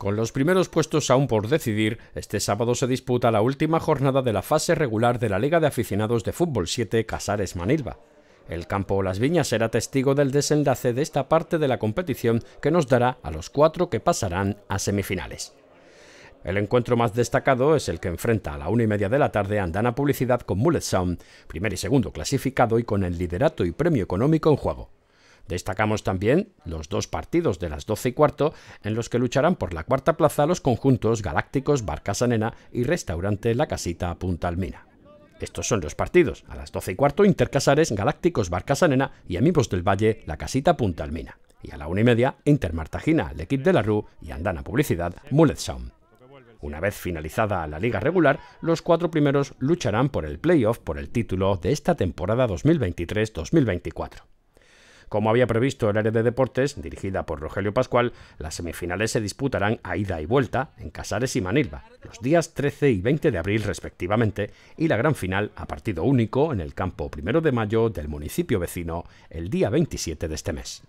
Con los primeros puestos aún por decidir, este sábado se disputa la última jornada de la fase regular de la Liga de Aficionados de Fútbol 7 Casares Manilva. El campo Las Viñas será testigo del desenlace de esta parte de la competición que nos dará a los cuatro que pasarán a semifinales. El encuentro más destacado es el que enfrenta a la una y media de la tarde Andana Publicidad con Mullet Sound, primer y segundo clasificado y con el liderato y premio económico en juego. Destacamos también los dos partidos de las 12 y cuarto en los que lucharán por la cuarta plaza los conjuntos Galácticos Barcasanena Sanena y Restaurante La Casita Punta Almina. Estos son los partidos. A las 12 y cuarto, Intercasares, Galácticos, Barcasanena Sanena y Amigos del Valle, La Casita Punta Almina. Y a la una y media, Intermartagina, equipo de la Rue y Andana Publicidad, Mullet Sound. Una vez finalizada la liga regular, los cuatro primeros lucharán por el playoff por el título de esta temporada 2023-2024. Como había previsto el área de deportes, dirigida por Rogelio Pascual, las semifinales se disputarán a ida y vuelta en Casares y Manilva, los días 13 y 20 de abril respectivamente, y la gran final a partido único en el campo primero de mayo del municipio vecino el día 27 de este mes.